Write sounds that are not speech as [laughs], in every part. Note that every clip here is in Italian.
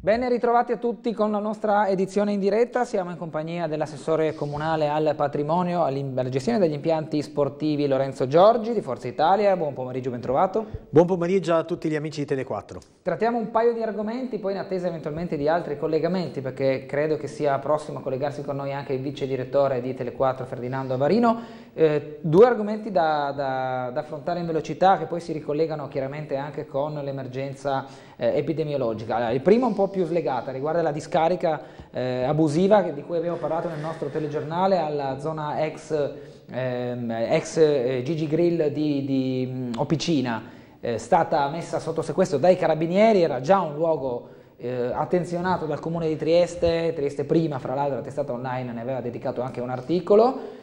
Bene, ritrovati a tutti con la nostra edizione in diretta, siamo in compagnia dell'assessore comunale al patrimonio, alla gestione degli impianti sportivi Lorenzo Giorgi di Forza Italia, buon pomeriggio, ben trovato. Buon pomeriggio a tutti gli amici di Tele4. Trattiamo un paio di argomenti, poi in attesa eventualmente di altri collegamenti, perché credo che sia prossimo a collegarsi con noi anche il vice direttore di Tele4 Ferdinando Avarino. Eh, due argomenti da, da, da affrontare in velocità che poi si ricollegano chiaramente anche con l'emergenza eh, epidemiologica. Allora, il primo è un po' più slegata, riguarda la discarica eh, abusiva di cui abbiamo parlato nel nostro telegiornale alla zona ex, ehm, ex eh, Gigi Grill di, di Opicina, eh, stata messa sotto sequestro dai carabinieri, era già un luogo eh, attenzionato dal comune di Trieste, Trieste prima fra l'altro la testata online ne aveva dedicato anche un articolo,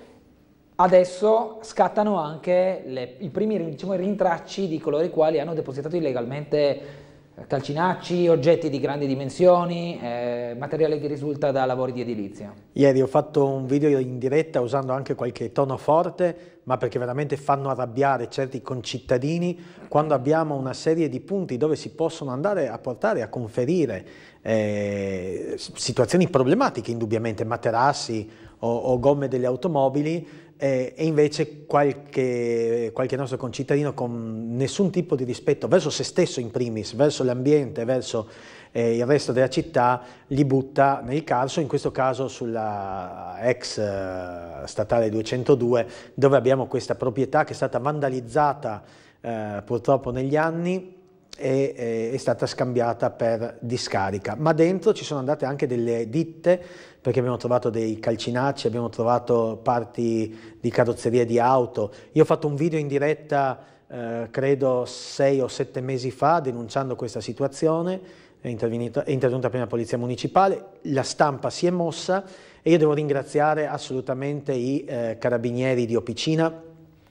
adesso scattano anche le, i primi diciamo, rintracci di coloro i quali hanno depositato illegalmente calcinacci, oggetti di grandi dimensioni, eh, materiale che risulta da lavori di edilizia. Ieri ho fatto un video in diretta usando anche qualche tono forte, ma perché veramente fanno arrabbiare certi concittadini quando abbiamo una serie di punti dove si possono andare a portare, a conferire eh, situazioni problematiche indubbiamente, materassi o, o gomme delle automobili, eh, e invece qualche, qualche, nostro concittadino con nessun tipo di rispetto verso se stesso in primis, verso l'ambiente, verso eh, il resto della città, li butta nel calcio, in questo caso sulla ex eh, statale 202 dove abbiamo questa proprietà che è stata vandalizzata eh, purtroppo negli anni e è stata scambiata per discarica, ma dentro ci sono andate anche delle ditte perché abbiamo trovato dei calcinacci, abbiamo trovato parti di carrozzeria di auto. Io ho fatto un video in diretta, eh, credo sei o sette mesi fa, denunciando questa situazione, è, è intervenuta prima la Polizia Municipale, la stampa si è mossa e io devo ringraziare assolutamente i eh, carabinieri di Opicina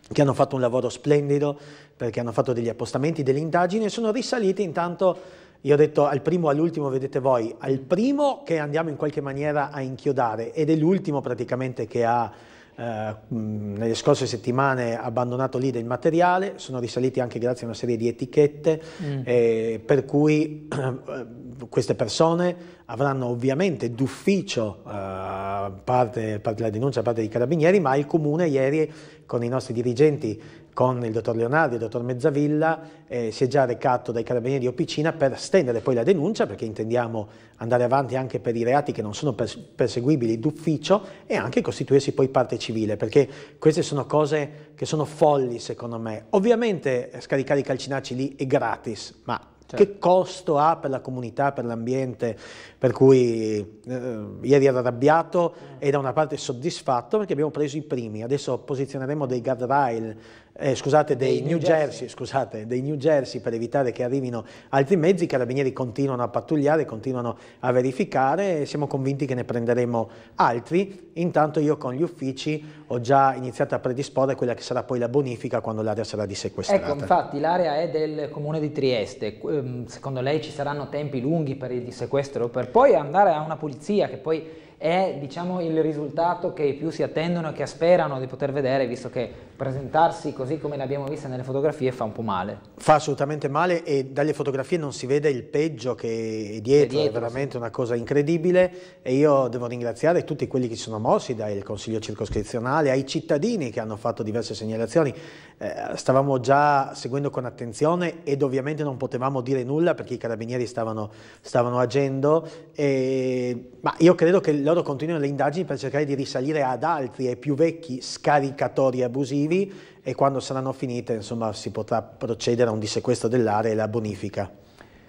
che hanno fatto un lavoro splendido, perché hanno fatto degli appostamenti, delle indagini e sono risaliti intanto, io ho detto al primo, all'ultimo, vedete voi, al primo che andiamo in qualche maniera a inchiodare ed è l'ultimo praticamente che ha eh, nelle scorse settimane abbandonato lì del materiale, sono risaliti anche grazie a una serie di etichette, mm. eh, per cui [clears throat] eh, queste persone avranno ovviamente d'ufficio eh, la denuncia da parte dei carabinieri, ma il comune ieri con i nostri dirigenti, con il dottor Leonardo e il dottor Mezzavilla, eh, si è già recato dai carabinieri di Opicina per stendere poi la denuncia, perché intendiamo andare avanti anche per i reati che non sono perseguibili d'ufficio e anche costituirsi poi parte civile, perché queste sono cose che sono folli secondo me. Ovviamente eh, scaricare i calcinacci lì è gratis, ma Certo. Che costo ha per la comunità, per l'ambiente? Per cui eh, ieri ero arrabbiato mm. e da una parte soddisfatto perché abbiamo preso i primi. Adesso posizioneremo dei guardrail eh, scusate, dei, dei New, New Jersey. Jersey, scusate, dei New Jersey per evitare che arrivino altri mezzi. I carabinieri continuano a pattugliare, continuano a verificare e siamo convinti che ne prenderemo altri. Intanto io con gli uffici ho già iniziato a predisporre quella che sarà poi la bonifica quando l'area sarà dissequestrata. Ecco, infatti l'area è del comune di Trieste. Ehm, secondo lei ci saranno tempi lunghi per il dissequestro per poi andare a una pulizia che poi è diciamo, il risultato che più si attendono e che sperano di poter vedere, visto che presentarsi così come l'abbiamo vista nelle fotografie fa un po' male. Fa assolutamente male e dalle fotografie non si vede il peggio che è dietro, è, dietro, è veramente sì. una cosa incredibile e io devo ringraziare tutti quelli che si sono mossi, dal Consiglio circoscrizionale ai cittadini che hanno fatto diverse segnalazioni. Eh, stavamo già seguendo con attenzione ed ovviamente non potevamo dire nulla perché i carabinieri stavano, stavano agendo, e, ma io credo che lo loro continuano le indagini per cercare di risalire ad altri e più vecchi scaricatori abusivi e quando saranno finite insomma, si potrà procedere a un dissequestro dell'area e la bonifica.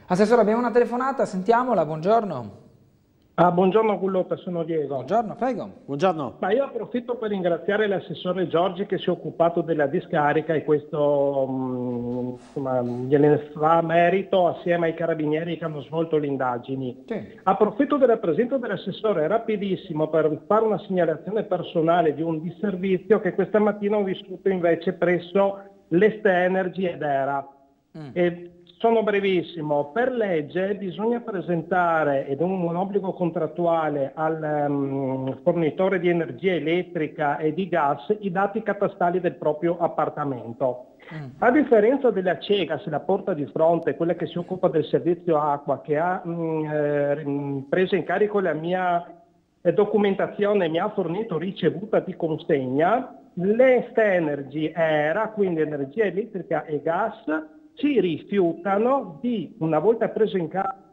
Assessore, abbiamo una telefonata, sentiamola, buongiorno. Ah, buongiorno Gullotta, sono Diego. Buongiorno, prego. Buongiorno. Ma io approfitto per ringraziare l'assessore Giorgi che si è occupato della discarica e questo mm, insomma, gliene fa merito assieme ai carabinieri che hanno svolto le indagini. Sì. Approfitto della presenza dell'assessore rapidissimo per fare una segnalazione personale di un disservizio che questa mattina ho vissuto invece presso l'Este Energy ed Era. Mm. E sono brevissimo. Per legge bisogna presentare, ed è un, un obbligo contrattuale, al um, fornitore di energia elettrica e di gas i dati catastali del proprio appartamento. Mm. A differenza della CEGAS, la porta di fronte, quella che si occupa del servizio acqua, che ha mh, mm, eh, preso in carico la mia documentazione e mi ha fornito ricevuta di consegna, l'Est Energy era, quindi energia elettrica e gas, si rifiutano di, una volta preso in carico,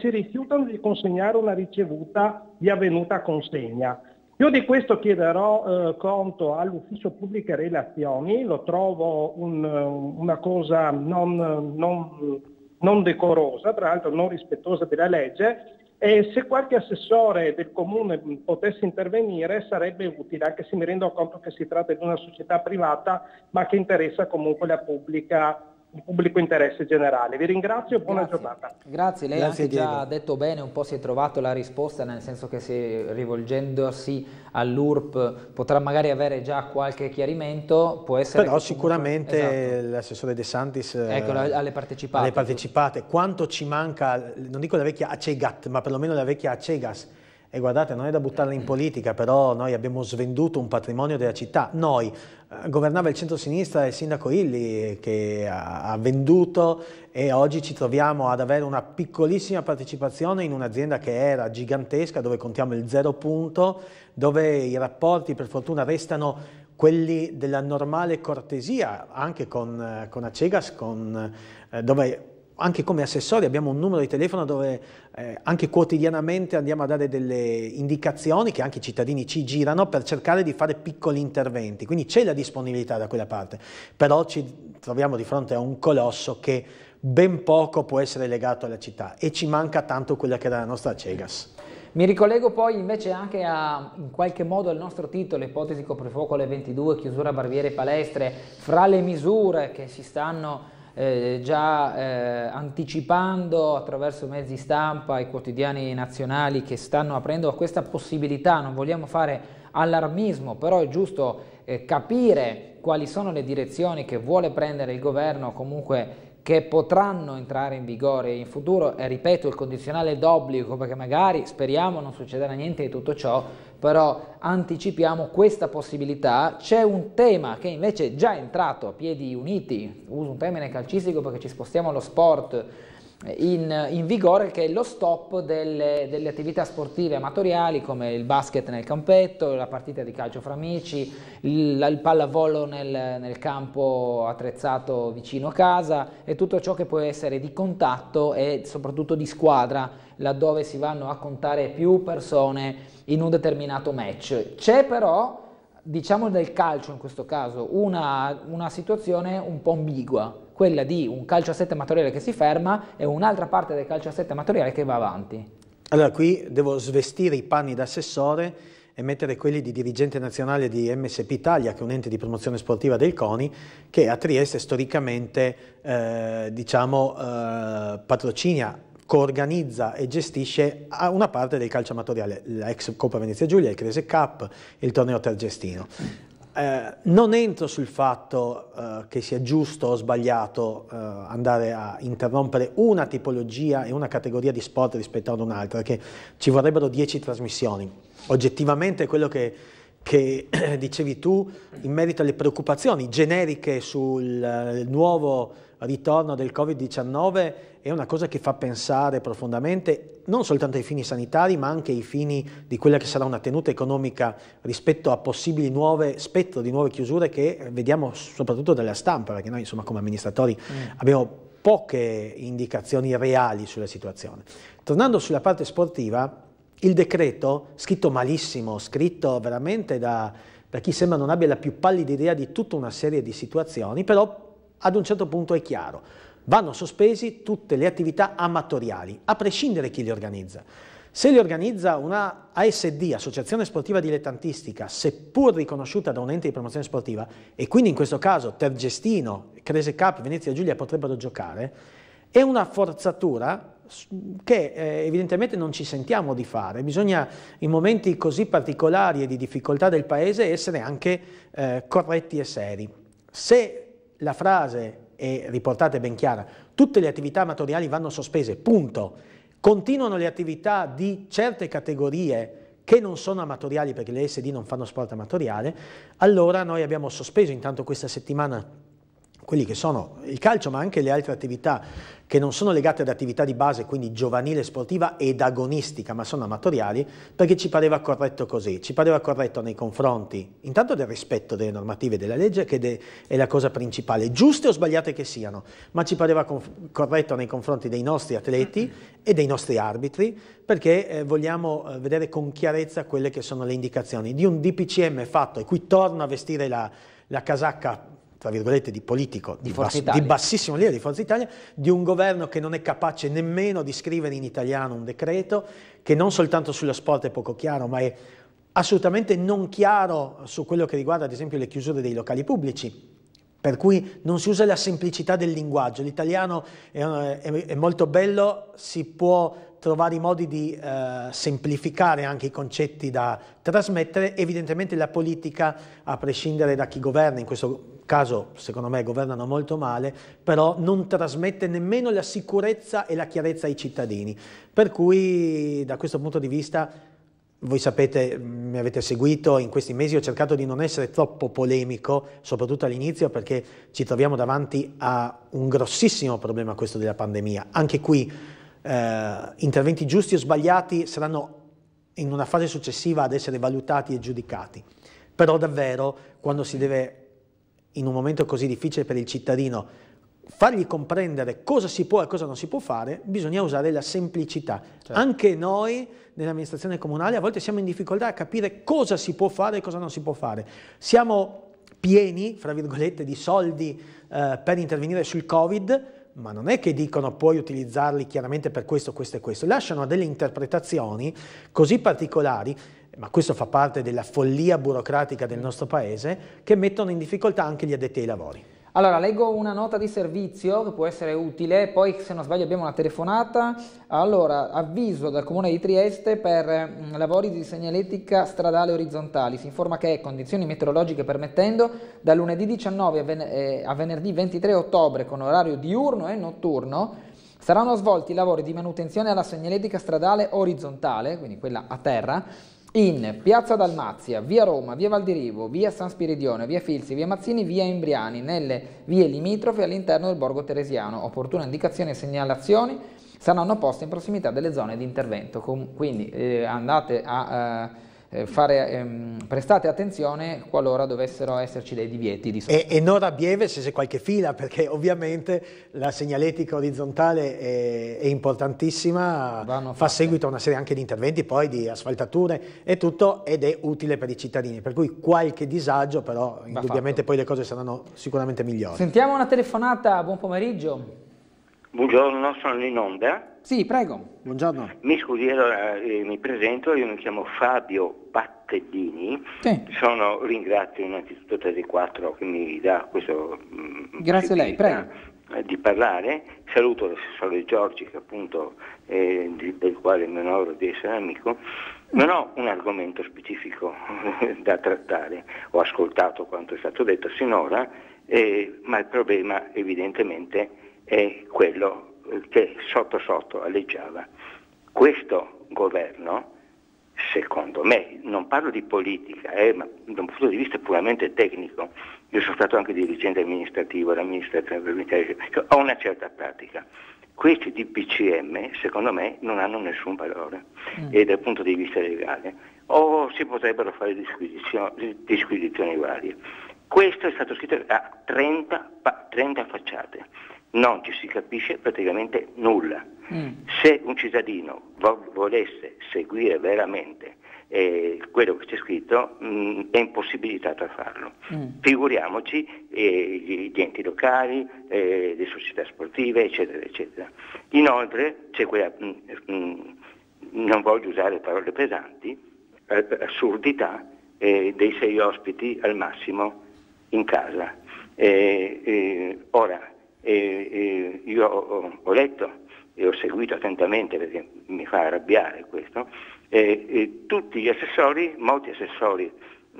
si rifiutano di consegnare una ricevuta di avvenuta consegna. Io di questo chiederò eh, conto all'Ufficio Pubbliche Relazioni, lo trovo un, eh, una cosa non, non, non decorosa, tra l'altro non rispettosa della legge, e se qualche assessore del comune potesse intervenire sarebbe utile, anche se mi rendo conto che si tratta di una società privata, ma che interessa comunque la pubblica il pubblico interesse generale. Vi ringrazio e buona giornata. Grazie, lei Grazie, ha già detto bene, un po' si è trovato la risposta, nel senso che se rivolgendosi all'URP potrà magari avere già qualche chiarimento, può essere... Però sicuramente comunque... esatto. l'assessore De Santis... Eh, ecco, alle partecipate. Alle partecipate. Quanto ci manca, non dico la vecchia Acegat, ma perlomeno la vecchia Acegas, e guardate, non è da buttarla in politica, però noi abbiamo svenduto un patrimonio della città. Noi, eh, governava il centro-sinistra il sindaco Illi che ha venduto e oggi ci troviamo ad avere una piccolissima partecipazione in un'azienda che era gigantesca, dove contiamo il zero punto, dove i rapporti per fortuna restano quelli della normale cortesia, anche con, eh, con Acegas, con, eh, dove anche come assessori abbiamo un numero di telefono dove eh, anche quotidianamente andiamo a dare delle indicazioni che anche i cittadini ci girano per cercare di fare piccoli interventi, quindi c'è la disponibilità da quella parte, però ci troviamo di fronte a un colosso che ben poco può essere legato alla città e ci manca tanto quella che era la nostra Cegas. Mi ricollego poi invece anche a, in qualche modo al nostro titolo, ipotesi coprifuoco alle 22, chiusura barriere palestre, fra le misure che si stanno eh, già eh, anticipando attraverso mezzi stampa e quotidiani nazionali che stanno aprendo a questa possibilità, non vogliamo fare allarmismo, però è giusto eh, capire quali sono le direzioni che vuole prendere il governo, comunque che potranno entrare in vigore in futuro, e ripeto il condizionale d'obbligo perché magari speriamo non succederà niente di tutto ciò, però anticipiamo questa possibilità. C'è un tema che invece è già entrato a piedi uniti, uso un termine calcistico perché ci spostiamo allo sport, in, in, vigore che è lo stop delle, delle, attività sportive amatoriali come il basket nel campetto, la partita di calcio fra amici, il, il pallavolo nel, nel, campo attrezzato vicino a casa e tutto ciò che può essere di contatto e soprattutto di squadra laddove si vanno a contare più persone in un determinato match. C'è però, diciamo del calcio in questo caso, una, una situazione un po' ambigua quella di un calcio a 7 amatoriale che si ferma e un'altra parte del calcio a 7 amatoriale che va avanti. Allora qui devo svestire i panni da assessore e mettere quelli di dirigente nazionale di MSP Italia, che è un ente di promozione sportiva del CONI, che a Trieste storicamente eh, diciamo, eh, patrocina coorganizza e gestisce una parte del calcio amatoriale, la ex Coppa Venezia Giulia, il Crese Cup, il torneo Tergestino. Eh, non entro sul fatto eh, che sia giusto o sbagliato eh, andare a interrompere una tipologia e una categoria di sport rispetto ad un'altra, perché ci vorrebbero dieci trasmissioni. Oggettivamente quello che, che [clears throat] dicevi tu in merito alle preoccupazioni generiche sul eh, nuovo ritorno del Covid-19 è una cosa che fa pensare profondamente non soltanto ai fini sanitari, ma anche ai fini di quella che sarà una tenuta economica rispetto a possibili nuove spettro di nuove chiusure che vediamo soprattutto dalla stampa, perché noi insomma come amministratori mm. abbiamo poche indicazioni reali sulla situazione. Tornando sulla parte sportiva, il decreto, scritto malissimo, scritto veramente da, da chi sembra non abbia la più pallida idea di tutta una serie di situazioni, però ad un certo punto è chiaro vanno sospesi tutte le attività amatoriali, a prescindere chi le organizza. Se le organizza una ASD, Associazione Sportiva Dilettantistica, seppur riconosciuta da un ente di promozione sportiva, e quindi in questo caso Tergestino, Crese Cap, Venezia Giulia potrebbero giocare, è una forzatura che eh, evidentemente non ci sentiamo di fare, bisogna in momenti così particolari e di difficoltà del paese essere anche eh, corretti e seri. Se la frase e riportate ben chiara, tutte le attività amatoriali vanno sospese, punto. Continuano le attività di certe categorie che non sono amatoriali perché le SD non fanno sport amatoriale, allora noi abbiamo sospeso intanto questa settimana quelli che sono il calcio ma anche le altre attività che non sono legate ad attività di base, quindi giovanile, sportiva ed agonistica, ma sono amatoriali, perché ci pareva corretto così, ci pareva corretto nei confronti intanto del rispetto delle normative della legge, che è la cosa principale, giuste o sbagliate che siano, ma ci pareva corretto nei confronti dei nostri atleti e dei nostri arbitri, perché eh, vogliamo eh, vedere con chiarezza quelle che sono le indicazioni di un DPCM fatto, e qui torno a vestire la, la casacca tra virgolette, di politico di, di, bass, di bassissimo livello di Forza Italia, di un governo che non è capace nemmeno di scrivere in italiano un decreto, che non soltanto sullo sport è poco chiaro, ma è assolutamente non chiaro su quello che riguarda ad esempio le chiusure dei locali pubblici, per cui non si usa la semplicità del linguaggio, l'italiano è, è, è, molto bello, si può trovare i modi di eh, semplificare anche i concetti da trasmettere, evidentemente la politica, a prescindere da chi governa, in questo caso secondo me governano molto male, però non trasmette nemmeno la sicurezza e la chiarezza ai cittadini. Per cui da questo punto di vista voi sapete, mi avete seguito, in questi mesi ho cercato di non essere troppo polemico, soprattutto all'inizio, perché ci troviamo davanti a un grossissimo problema questo della pandemia. Anche qui eh, interventi giusti o sbagliati saranno in una fase successiva ad essere valutati e giudicati. Però davvero, quando si deve in un momento così difficile per il cittadino, fargli comprendere cosa si può e cosa non si può fare, bisogna usare la semplicità. Certo. Anche noi nell'amministrazione comunale a volte siamo in difficoltà a capire cosa si può fare e cosa non si può fare. Siamo pieni, fra virgolette, di soldi eh, per intervenire sul Covid, ma non è che dicono puoi utilizzarli chiaramente per questo, questo e questo, lasciano delle interpretazioni così particolari, ma questo fa parte della follia burocratica del nostro paese, che mettono in difficoltà anche gli addetti ai lavori. Allora, leggo una nota di servizio che può essere utile, poi se non sbaglio abbiamo una telefonata. Allora, avviso dal Comune di Trieste per mm, lavori di segnaletica stradale orizzontali. Si informa che, condizioni meteorologiche permettendo, da lunedì 19 a, ven- eh, a venerdì 23 ottobre con orario diurno e notturno saranno svolti i lavori di manutenzione alla segnaletica stradale orizzontale, quindi quella a terra, in Piazza Dalmazia, via Roma, via Valdirivo, via San Spiridione, via Filzi, via Mazzini, via Imbriani, nelle vie limitrofe all'interno del borgo teresiano. Opportune indicazioni e segnalazioni saranno poste in prossimità delle zone di intervento. quindi eh, andate a... Eh, eh, fare, ehm, prestate attenzione qualora dovessero esserci dei divieti di e, e, non rabbieve se c'è qualche fila, perché ovviamente la segnaletica orizzontale è, è importantissima, Vanno fa fatte. seguito a una serie anche di interventi, poi di asfaltature e tutto, ed è utile per i cittadini, per cui qualche disagio, però Va indubbiamente fatto. poi le cose saranno sicuramente migliori. Sentiamo una telefonata, buon pomeriggio. Buongiorno, sono in onda. Eh? Sì, prego, buongiorno. Mi scusi, allora eh, mi presento, io mi chiamo Fabio Battellini, sì. sono, ringrazio innanzitutto Tesi 4 che mi dà questo... Mh, mm, Grazie a lei, prego. Eh, di parlare, saluto l'assessore Giorgi che appunto eh, del quale mi onoro di essere amico, non ho un argomento specifico [laughs] da trattare, ho ascoltato quanto è stato detto sinora, eh, ma il problema evidentemente è quello che sotto sotto alleggiava. Questo governo, secondo me, non parlo di politica, eh, ma da un punto di vista puramente tecnico, io sono stato anche dirigente amministrativo, cioè ho una certa pratica. Questi DPCM, secondo me, non hanno nessun valore mm. e dal punto di vista legale, o si potrebbero fare disquisizioni, disquisizioni varie. Questo è stato scritto a 30, 30 facciate non ci si capisce praticamente nulla. Mm. Se un cittadino vo- volesse seguire veramente eh, quello che c'è scritto, mh, mm, è impossibilitato a farlo. Mm. Figuriamoci eh, gli, gli, enti locali, eh, le società sportive, eccetera, eccetera. Inoltre c'è quella, mh, mm, mh, mm, non voglio usare parole pesanti, eh, assurdità eh, dei sei ospiti al massimo in casa. Eh, ora, e, e io ho, ho, letto e ho seguito attentamente perché mi fa arrabbiare questo, e, e tutti gli assessori, molti assessori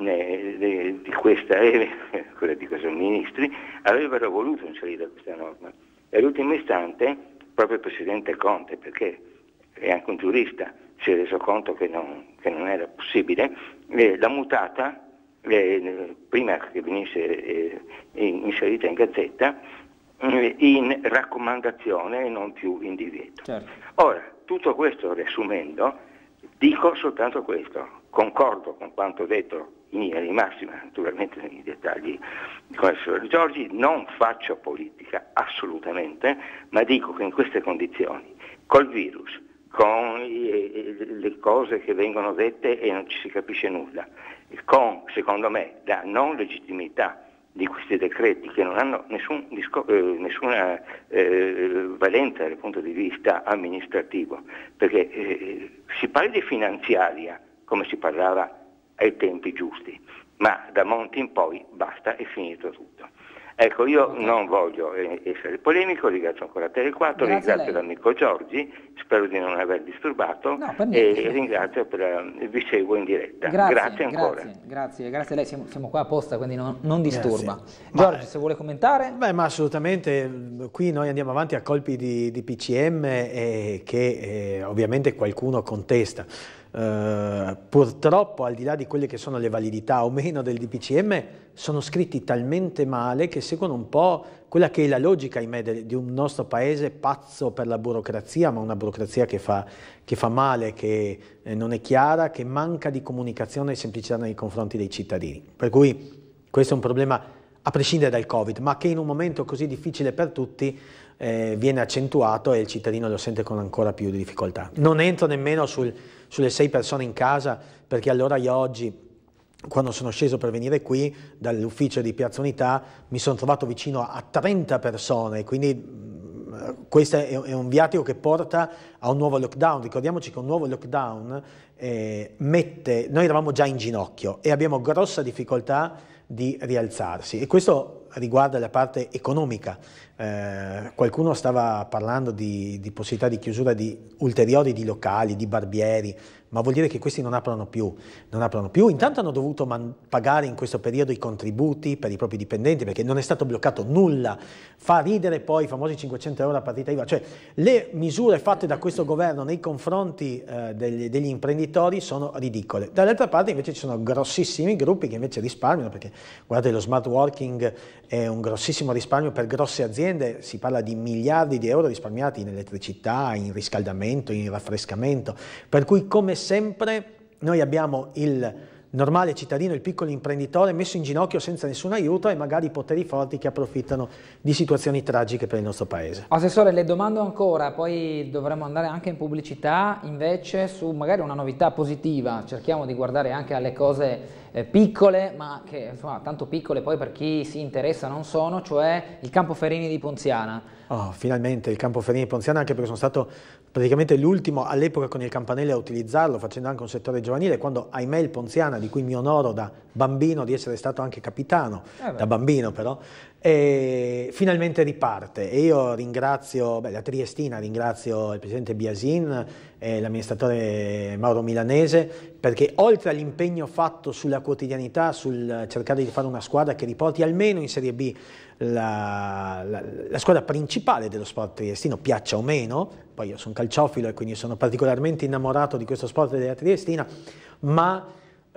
eh, di questa eh, [laughs] quella di questi ministri, avrebbero voluto inserire questa norma. E all'ultimo istante proprio il Presidente Conte, perché è anche un giurista, si è reso conto che non, che non era possibile, eh, l'ha mutata eh, prima che venisse eh, inserita in gazzetta eh, in raccomandazione e non più in divieto. Certo. Ora, tutto questo riassumendo, dico soltanto questo, concordo con quanto detto in linea di massima, naturalmente nei dettagli con il signor Giorgi, non faccio politica assolutamente, ma dico che in queste condizioni, col virus, con eh, le cose che vengono dette e non ci si capisce nulla, con, secondo me, la non legittimità di questi decreti che non hanno nessun disco, eh, nessuna eh, valenza dal punto di vista amministrativo, perché eh, si parla di finanziaria come si parlava ai tempi giusti, ma da Monti in poi basta, è finito tutto. Ecco, io non voglio eh, essere polemico, ringrazio ancora Tele4, ringrazio l'amico Giorgi, spero di non aver disturbato no, e ringrazio per eh, vi seguo in diretta. Grazie, grazie ancora. Grazie, grazie, grazie a lei, siamo, siamo, qua apposta, quindi non, non disturba. Giorgio, se vuole commentare. Beh, ma assolutamente, qui noi andiamo avanti a colpi di, di PCM eh, che eh, ovviamente qualcuno contesta. Eh, purtroppo al di là di quelle che sono le validità o meno del DPCM, sono scritti talmente male che seguono un po' quella che è la logica ahimè, di un nostro paese pazzo per la burocrazia, ma una burocrazia che fa, che fa male, che eh, non è chiara, che manca di comunicazione e semplicità nei confronti dei cittadini. Per cui questo è un problema a prescindere dal Covid, ma che in un momento così difficile per tutti eh, viene accentuato e il cittadino lo sente con ancora più difficoltà. Non entro nemmeno sul, sulle sei persone in casa, perché allora io oggi quando sono sceso per venire qui dall'ufficio di Piazza Unità mi sono trovato vicino a 30 persone, quindi mm, questo è un viatico che porta a un nuovo lockdown. Ricordiamoci che un nuovo lockdown eh, mette, noi eravamo già in ginocchio e abbiamo grossa difficoltà di rialzarsi e questo riguarda la parte economica. Eh, qualcuno stava parlando di, di, possibilità di chiusura di ulteriori di locali, di barbieri, ma vuol dire che questi non aprono più. Non aprono più. Intanto hanno dovuto man- pagare in questo periodo i contributi per i propri dipendenti perché non è stato bloccato nulla. Fa ridere poi i famosi 500 euro a partita IVA. Cioè le misure fatte da questo governo nei confronti eh, degli, degli imprenditori sono ridicole. Dall'altra parte invece ci sono grossissimi gruppi che invece risparmiano perché guardate lo smart working è un grossissimo risparmio per grosse aziende, si parla di miliardi di euro risparmiati in elettricità, in riscaldamento, in raffrescamento, per cui come sempre noi abbiamo il normale cittadino, il piccolo imprenditore messo in ginocchio senza nessun aiuto e magari i poteri forti che approfittano di situazioni tragiche per il nostro paese. Assessore, le domando ancora, poi dovremmo andare anche in pubblicità, invece su magari una novità positiva, cerchiamo di guardare anche alle cose eh, piccole, ma che insomma, tanto piccole poi per chi si interessa non sono, cioè il Campo Ferini di Ponziana. Oh, finalmente il Campo Ferini di Ponziana, anche perché sono stato praticamente l'ultimo all'epoca con il campanello a utilizzarlo, facendo anche un settore giovanile, quando ahimè il Ponziana italiana di cui mi onoro da bambino, di essere stato anche capitano, eh da bambino però, finalmente riparte e io ringrazio, beh, la Triestina ringrazio il presidente Biasin e l'amministratore Mauro Milanese perché oltre all'impegno fatto sulla quotidianità, sul cercare di fare una squadra che riporti almeno in Serie B la, la, la, squadra principale dello sport triestino, piaccia o meno, poi io sono calciofilo e quindi sono particolarmente innamorato di questo sport della Triestina, ma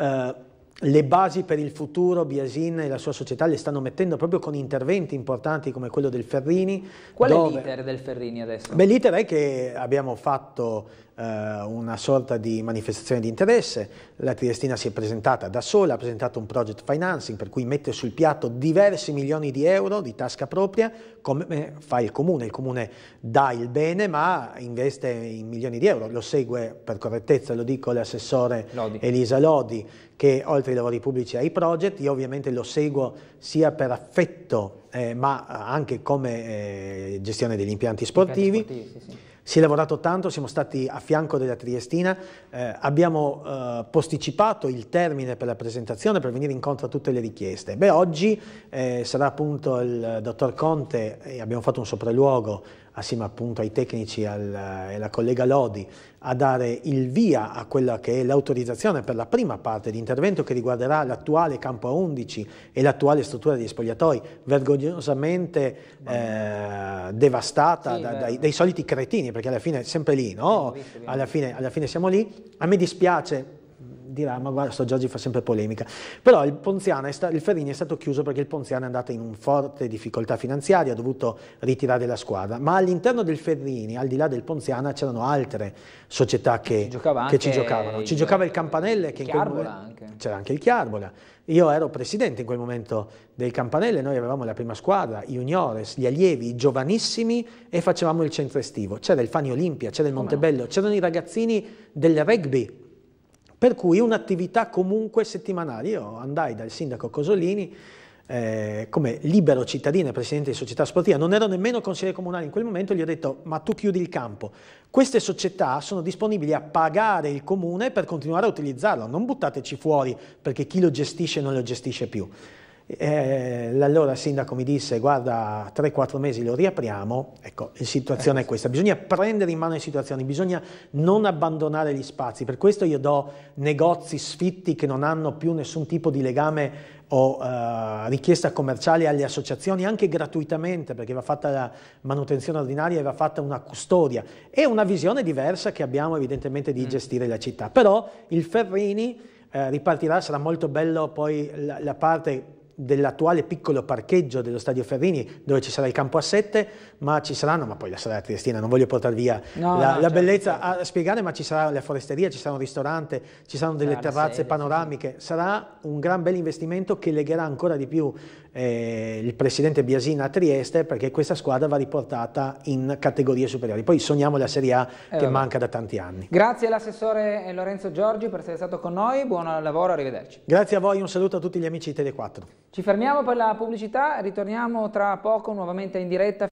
eh, le basi per il futuro Biasin e la sua società le stanno mettendo proprio con interventi importanti come quello del Ferrini. Qual dove... è l'iter del Ferrini adesso? Beh, l'iter è che abbiamo fatto eh, una sorta di manifestazione di interesse, la Triestina si è presentata da sola, ha presentato un project financing per cui mette sul piatto diversi milioni di euro di tasca propria, come eh, fa il comune, il comune dà il bene ma investe in milioni di euro, lo segue per correttezza, lo dico l'assessore Elisa Lodi che oltre ai lavori pubblici ha i project, io ovviamente lo seguo sia per affetto eh, ma anche come eh, gestione degli impianti sportivi. Impianti sportivi sì, sì si è lavorato tanto, siamo stati a fianco della Triestina, eh, abbiamo eh, posticipato il termine per la presentazione per venire incontro a tutte le richieste. Beh, oggi eh, sarà appunto il dottor Conte, abbiamo fatto un sopralluogo assieme appunto ai tecnici al, e alla collega Lodi, a dare il via a quella che è l'autorizzazione per la prima parte di intervento che riguarderà l'attuale campo a 11 e l'attuale struttura degli spogliatoi, vergognosamente eh, devastata sì, da, dai, dai, soliti cretini, perché alla fine è sempre lì, no? alla, fine, alla fine siamo lì. A me dispiace dirà ma guarda sto Giorgi fa sempre polemica, però il, il Ferrini è stato chiuso perché il Ponziano è andato in un forte difficoltà finanziaria, ha dovuto ritirare la squadra, ma all'interno del Ferrini, al di là del Ponziana, c'erano altre società che, ci, che ci giocavano, ci giocava il Campanelle, che c'era anche il Chiarbola, io ero presidente in quel momento del Campanelle, noi avevamo la prima squadra, i juniores, gli allievi, i giovanissimi e facevamo il centro estivo. C'era il Fani Olimpia, c'era il Montebello, c'erano i ragazzini del rugby per cui un'attività comunque settimanale. Io andai dal sindaco Cosolini eh, come libero cittadino e presidente di società sportiva, non ero nemmeno consigliere comunale in quel momento, gli ho detto ma tu chiudi il campo. Queste società sono disponibili a pagare il comune per continuare a utilizzarlo, non buttateci fuori perché chi lo gestisce non lo gestisce più. Eh, l'allora sindaco mi disse guarda 3-4 mesi lo riapriamo, ecco la situazione è eh. questa, bisogna prendere in mano le situazioni, bisogna non abbandonare gli spazi, per questo io do negozi sfitti che non hanno più nessun tipo di legame o eh, richiesta commerciale alle associazioni anche gratuitamente perché va fatta la manutenzione ordinaria e va fatta una custodia è una visione diversa che abbiamo evidentemente di mm. gestire la città, però il Ferrini eh, ripartirà, sarà molto bello poi la, la parte dell'attuale piccolo parcheggio dello Stadio Ferrini dove ci sarà il campo a 7, ma ci saranno, ma poi la sala triestina, non voglio portare via no, la, no, la certo, bellezza certo. a spiegare, ma ci sarà la foresteria, ci sarà un ristorante, ci saranno delle terrazze panoramiche, sarà un gran bel investimento che legherà ancora di più eh, il presidente Biasina a Trieste perché questa squadra va riportata in categorie superiori. Poi sogniamo la Serie A eh, che vabbè. manca da tanti anni. Grazie all'assessore Lorenzo Giorgi per essere stato con noi, buon lavoro, arrivederci. Grazie a voi, un saluto a tutti gli amici di Tele4. Ci fermiamo per la pubblicità, ritorniamo tra poco nuovamente in diretta.